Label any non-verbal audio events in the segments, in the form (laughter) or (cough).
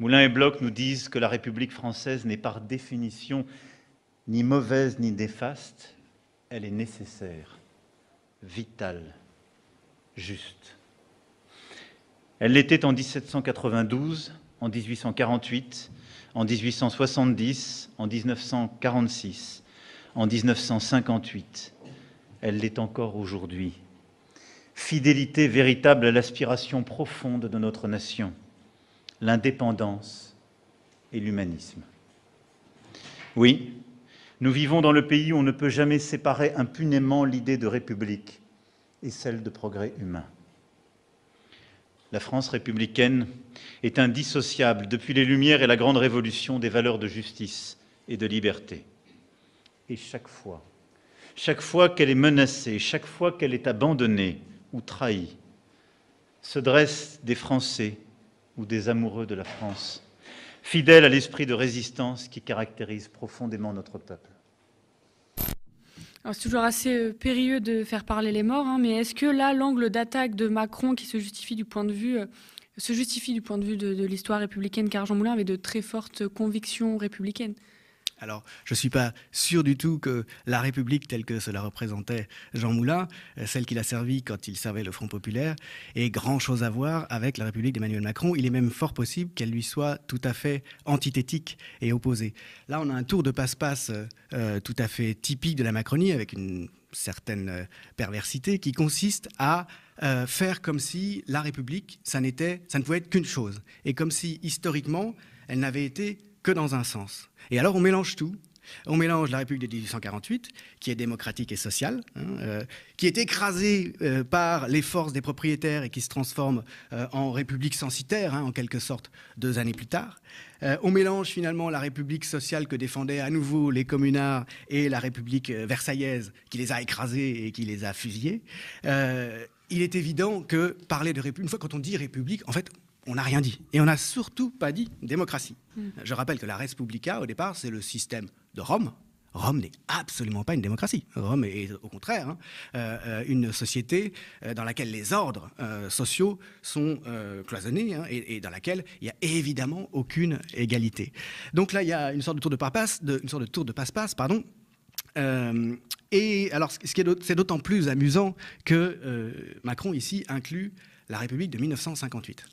Moulin et Bloch nous disent que la République française n'est par définition ni mauvaise ni défaste, elle est nécessaire, vitale, juste. Elle l'était en 1792, en 1848, en 1870, en 1946, en 1958. Elle l'est encore aujourd'hui. Fidélité véritable à l'aspiration profonde de notre nation l'indépendance et l'humanisme. Oui, nous vivons dans le pays où on ne peut jamais séparer impunément l'idée de république et celle de progrès humain. La France républicaine est indissociable depuis les Lumières et la Grande Révolution des valeurs de justice et de liberté. Et chaque fois, chaque fois qu'elle est menacée, chaque fois qu'elle est abandonnée ou trahie, se dressent des Français ou des amoureux de la France, fidèles à l'esprit de résistance qui caractérise profondément notre peuple. C'est toujours assez euh, périlleux de faire parler les morts, hein, mais est-ce que là, l'angle d'attaque de Macron qui se justifie du point de vue euh, se justifie du point de vue de, de l'histoire républicaine, car Jean Moulin avait de très fortes convictions républicaines. Alors, je ne suis pas sûr du tout que la République telle que cela représentait Jean Moulin, euh, celle qu'il a servie quand il servait le Front populaire, ait grand-chose à voir avec la République d'Emmanuel Macron. Il est même fort possible qu'elle lui soit tout à fait antithétique et opposée. Là, on a un tour de passe-passe euh, euh, tout à fait typique de la Macronie, avec une certaine perversité qui consiste à faire comme si la République, ça, ça ne pouvait être qu'une chose, et comme si historiquement, elle n'avait été dans un sens. Et alors on mélange tout. On mélange la République de 1848, qui est démocratique et sociale, hein, euh, qui est écrasée euh, par les forces des propriétaires et qui se transforme euh, en République censitaire, hein, en quelque sorte, deux années plus tard. on mélange finalement la République sociale que défendaient à nouveau les communards et la République versaillaise, qui les a écrasés et qui les a fusillés. il est évident que parler de République, une fois quand on dit République, en fait, on n'a rien dit. Et on n'a surtout pas dit démocratie. Je rappelle que la Respublica, au départ, c'est le système de Rome. Rome n'est absolument pas une démocratie. Rome est au contraire hein, euh, une société euh, dans laquelle les ordres euh, sociaux sont cloisonnés hein, et, dans laquelle il n'y a évidemment aucune égalité. Donc là, il y a une sorte de tour de passe-passe, pardon, et alors, ce qui est, c'est d'autant plus amusant que Macron ici inclut la République de 1958.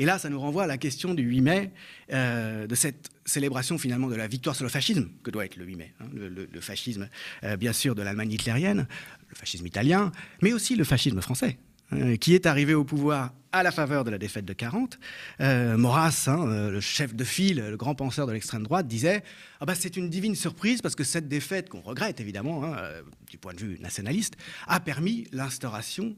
Et là, ça nous renvoie à la question du 8 mai, euh, de cette célébration finalement de la victoire sur le fascisme, que doit être le 8 mai, hein, le, fascisme euh, bien sûr de l'Allemagne hitlérienne, le fascisme italien, mais aussi le fascisme français, euh, qui est arrivé au pouvoir à la faveur de la défaite de 40, euh, Maurras, hein, euh, le chef de file, le grand penseur de l'extrême droite, disait ah bah, C'est une divine surprise parce que cette défaite, qu'on regrette évidemment hein, euh, du point de vue nationaliste, a permis l'instauration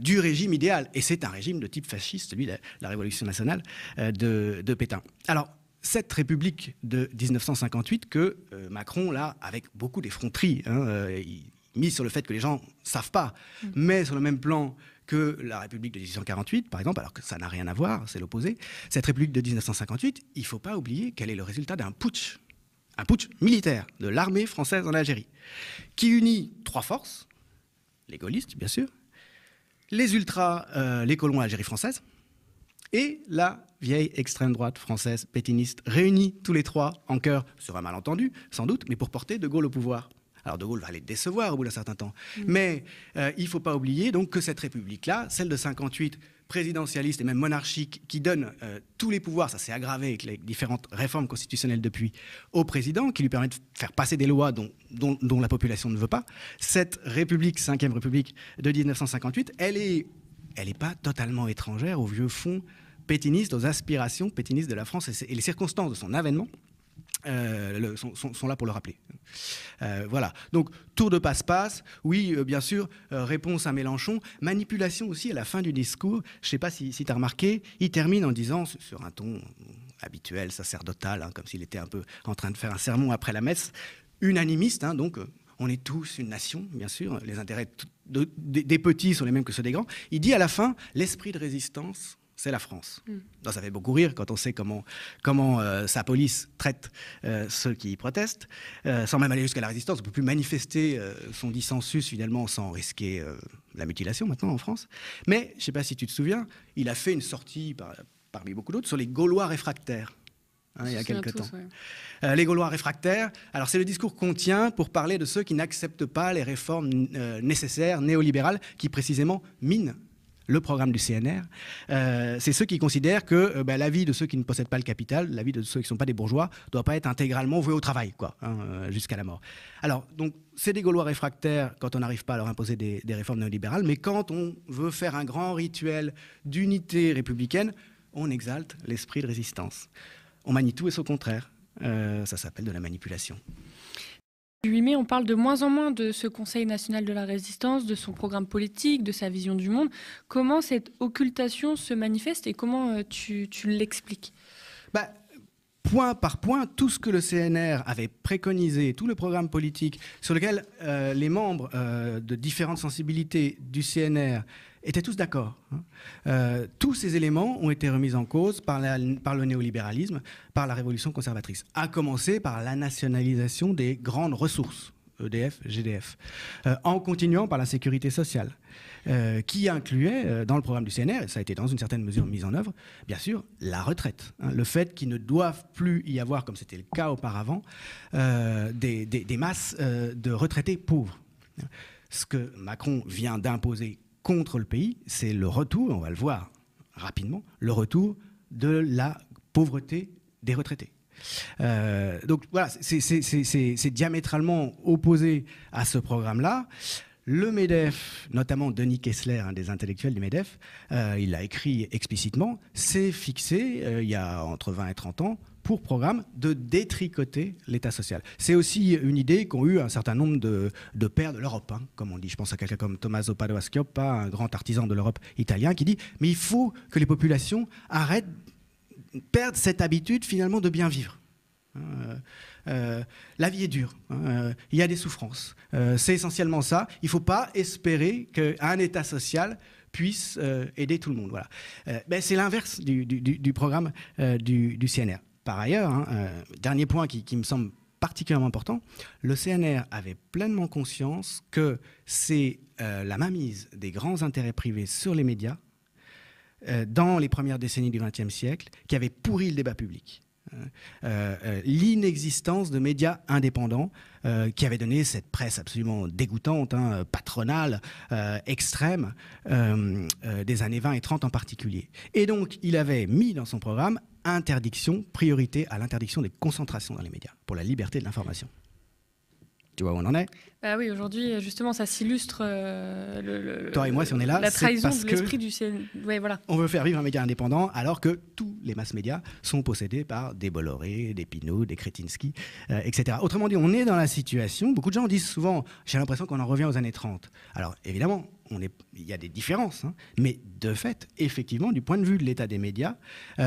du régime idéal. Et c'est un régime de type fasciste, celui de la Révolution nationale de, de, Pétain. Alors, cette République de 1958 que Macron, là, avec beaucoup d'effronterie, hein, mis sur le fait que les gens savent pas, mm. mais sur le même plan que la République de 1848, par exemple, alors que ça n'a rien à voir, c'est l'opposé, cette République de 1958, il faut pas oublier qu'elle est le résultat d'un putsch, un putsch militaire de l'armée française en Algérie, qui unit trois forces, les gaullistes bien sûr, les ultras, euh, les colons Algérie française, et la vieille extrême droite française pétiniste, réunie tous les trois en cœur, sur un malentendu sans doute, mais pour porter De Gaulle au pouvoir. Alors De Gaulle va les décevoir au bout d'un certain temps. Mm. Mais euh, il ne faut pas oublier donc que cette République-là, celle de 58, présidentialiste et même monarchique, qui donne euh, tous les pouvoirs, ça s'est aggravé avec les différentes réformes constitutionnelles depuis, au président, qui lui permet de faire passer des lois dont, la population ne veut pas. Cette République, 5 République de 1958, elle n'est elle pas totalement étrangère au vieux fonds pétiniste, aux aspirations pétinistes de la France et les circonstances de son avènement euh, sont, là pour le rappeler. Euh, voilà. Donc, tour de passe-passe, oui, euh, bien sûr, réponse à Mélenchon, manipulation aussi à la fin du discours. Je ne sais pas si, tu as remarqué, il termine en disant, sur un ton habituel, sacerdotal, hein, comme s'il était un peu en train de faire un sermon après la messe, unanimiste, hein, donc on est tous une nation, bien sûr, les intérêts des petits sont les mêmes que ceux des grands. Il dit à la fin, l'esprit de résistance c'est la France. Mm. ça fait beaucoup rire quand on sait comment, euh, sa police traite euh, ceux qui y protestent, euh, sans même aller jusqu'à la résistance. On ne peut plus manifester son dissensus finalement sans risquer la mutilation maintenant en France. Mais je ne sais pas si tu te souviens, il a fait une sortie parmi beaucoup d'autres sur les Gaulois réfractaires. Hein, il y a quelques temps. les Gaulois réfractaires. Alors, c'est le discours qu'on tient pour parler de ceux qui n'acceptent pas les réformes nécessaires néolibérales qui, précisément, minent le programme du CNR, euh, c'est ceux qui considèrent que euh, bah, la vie de ceux qui ne possèdent pas le capital, la vie de ceux qui ne sont pas des bourgeois, doit pas être intégralement vouée au travail, quoi, hein, euh, jusqu'à la mort. Alors, donc, c'est des Gaulois réfractaires quand on n'arrive pas à leur imposer des, réformes néolibérales, mais quand on veut faire un grand rituel d'unité républicaine, on exalte l'esprit de résistance. On manie tout et au contraire. ça s'appelle de la manipulation. 8 mai, on parle de moins en moins de ce Conseil national de la résistance, de son programme politique, de sa vision du monde. Comment cette occultation se manifeste et comment euh, tu, l'expliques bah, Point par point, tout ce que le CNR avait préconisé, tout le programme politique sur lequel euh, les membres euh, de différentes sensibilités du CNR étaient tous d'accord. Hein. Euh, tous ces éléments ont été remis en cause par, la, par, le néolibéralisme, par la révolution conservatrice, à commencer par la nationalisation des grandes ressources, EDF, GDF, euh, en continuant par la sécurité sociale, euh, qui incluait dans le programme du CNR, et ça a été dans une certaine mesure mis en œuvre, bien sûr, la retraite. Hein, le fait qu'il ne doivent plus y avoir, comme c'était le cas auparavant, des, masses de retraités pauvres. Hein. Ce que Macron vient d'imposer contre le pays, c'est le retour, on va le voir rapidement, le retour de la pauvreté des retraités. Euh, donc voilà, c'est diamétralement opposé à ce programme-là. Le MEDEF, notamment Denis Kessler, un des intellectuels du MEDEF, euh, il a écrit explicitement, C'est fixé, euh, il y a entre 20 et 30 ans, pour programme de détricoter l'État social. C'est aussi une idée qu'ont eu un certain nombre de, pères de l'Europe, hein, comme on dit. Je pense à quelqu'un comme Tommaso padoa un grand artisan de l'Europe italien, qui dit Mais il faut que les populations arrêtent, perdent cette habitude finalement de bien vivre. Hein, euh, euh, la vie est dure, hein, euh, il y a des souffrances. c'est essentiellement ça. Il ne faut pas espérer qu'un État social puisse aider tout le monde. Voilà. Ben, c'est l'inverse du, programme du CNR. Par ailleurs, hein, euh, dernier point qui, me semble particulièrement important, le CNR avait pleinement conscience que c'est euh, la mainmise des grands intérêts privés sur les médias euh, dans les premières décennies du XXe siècle qui avait pourri le débat public. Hein. L'inexistence de médias indépendants qui avait donné cette presse absolument dégoûtante, hein, patronale, extrême, des années 20 et 30 en particulier. Et donc, il avait mis dans son programme interdiction, priorité à l'interdiction des concentrations dans les médias, pour la liberté de l'information. Tu vois où on en est Bah oui, aujourd'hui, justement, ça s'illustre. Euh, le, Toi et moi, si on est là, la trahison de l'esprit du On veut faire vivre un média indépendant, alors que tous les masses médias sont possédés par des Bolloré, des Pinault, des Kretinsky, euh, etc. Autrement dit, on est dans la situation. Beaucoup de gens disent souvent, j'ai l'impression qu'on en revient aux années 30. Alors évidemment, est, il y a des différences, hein. mais de fait, effectivement, du point de vue de l'état des médias, euh,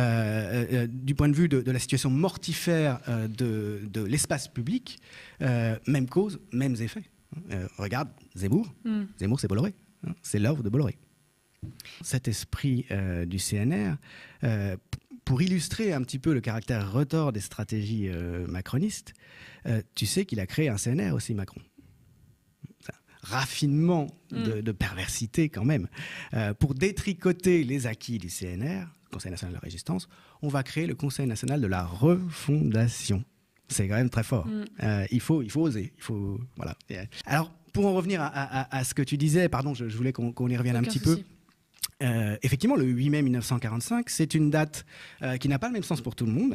euh, euh, du point de vue de, la situation mortifère de, l'espace public, même cause, mêmes effets. Hein. regarde Zemmour, mm. Zemmour c'est Bolloré, hein. c'est l'œuvre de Bolloré. Cet esprit du CNR, pour illustrer un petit peu le caractère retors des stratégies macronistes, tu sais qu'il a créé un CNR aussi, Macron raffinement mm. de, perversité quand même. Euh, pour détricoter les acquis du CNR, Conseil national de la résistance, on va créer le Conseil national de la refondation. C'est quand même très fort. Mm. Euh, il, faut, il faut oser. Il faut, voilà. Euh, alors, pour en revenir à, ce que tu disais, pardon, je, voulais qu'on y revienne un petit peu. effectivement, le 8 mai 1945, c'est une date qui n'a pas le même sens pour tout le monde.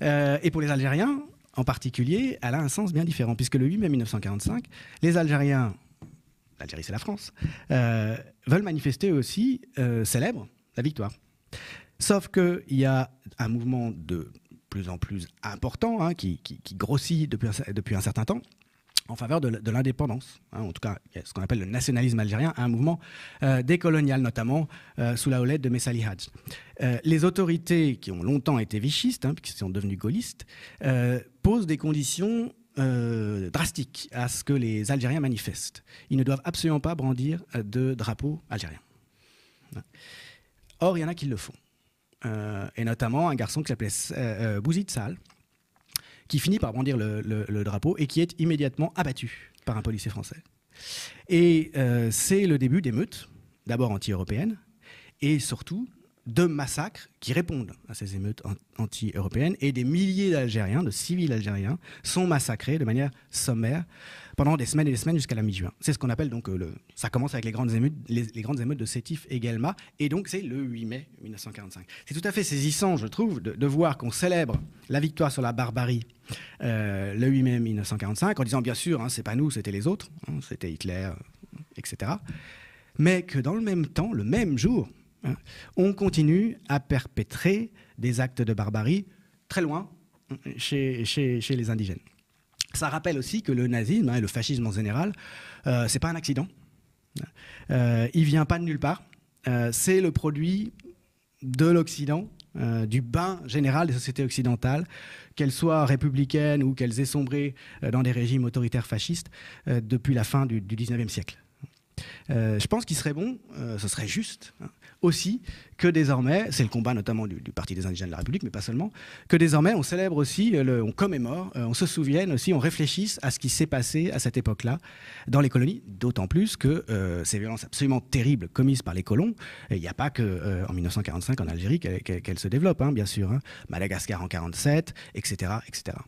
(laughs) et pour les Algériens, en particulier, elle a un sens bien différent, puisque le 8 mai 1945, les Algériens, l'Algérie c'est la France, euh, veulent manifester aussi, euh, célèbre, la victoire. Sauf qu'il y a un mouvement de plus en plus important, hein, qui, grossit depuis un certain temps, en faveur de, l'indépendance, hein, en tout cas ce qu'on appelle le nationalisme algérien, un mouvement euh, décolonial, notamment euh, sous la houlette de Messali Hadj. Euh, les autorités qui ont longtemps été vichistes, hein, qui sont devenues gaullistes, posent des conditions drastiques à ce que les Algériens manifestent. Ils ne doivent absolument pas brandir de drapeau algérien. Or, il y en a qui le font, et notamment un garçon qui s'appelait Bouzid Sal, qui finit par brandir le, drapeau et qui est immédiatement abattu par un policier français. Et euh, c'est le début d'émeutes, d'abord anti-européennes, et surtout de massacres qui répondent à ces émeutes anti-européennes et des milliers d'Algériens, de civils algériens, sont massacrés de manière sommaire pendant des semaines et des semaines jusqu'à la mi-juin. C'est ce qu'on appelle donc euh, le. Ça commence avec les grandes émeutes, les, grandes émeutes de Sétif et Guelma, et donc c'est le 8 mai 1945. C'est tout à fait saisissant, je trouve, de, voir qu'on célèbre la victoire sur la barbarie euh, le 8 mai 1945 en disant bien sûr, hein, c'est pas nous, c'était les autres, hein, c'était Hitler, euh, etc. Mais que dans le même temps, le même jour, Hein. on continue à perpétrer des actes de barbarie très loin hein, chez, les indigènes. Ça rappelle aussi que le nazisme hein, et le fascisme en général, euh, ce n'est pas un accident. Euh, il vient pas de nulle part. Euh, c'est le produit de l'Occident, euh, du bain général des sociétés occidentales, qu'elles soient républicaines ou qu'elles aient sombré dans des régimes autoritaires fascistes depuis la fin du, XIXe 19e siècle. je pense qu'il serait bon, ce serait juste, aussi que désormais, c'est le combat notamment du, Parti des indigènes de la République, mais pas seulement, que désormais on célèbre aussi, euh, on commémore, euh, on se souvienne aussi, on réfléchisse à ce qui s'est passé à cette époque-là dans les colonies, d'autant plus que euh, ces violences absolument terribles commises par les colons, il n'y a pas que en 1945 en Algérie qu'elles se développent, hein, bien sûr, hein. Madagascar en 1947, etc., etc.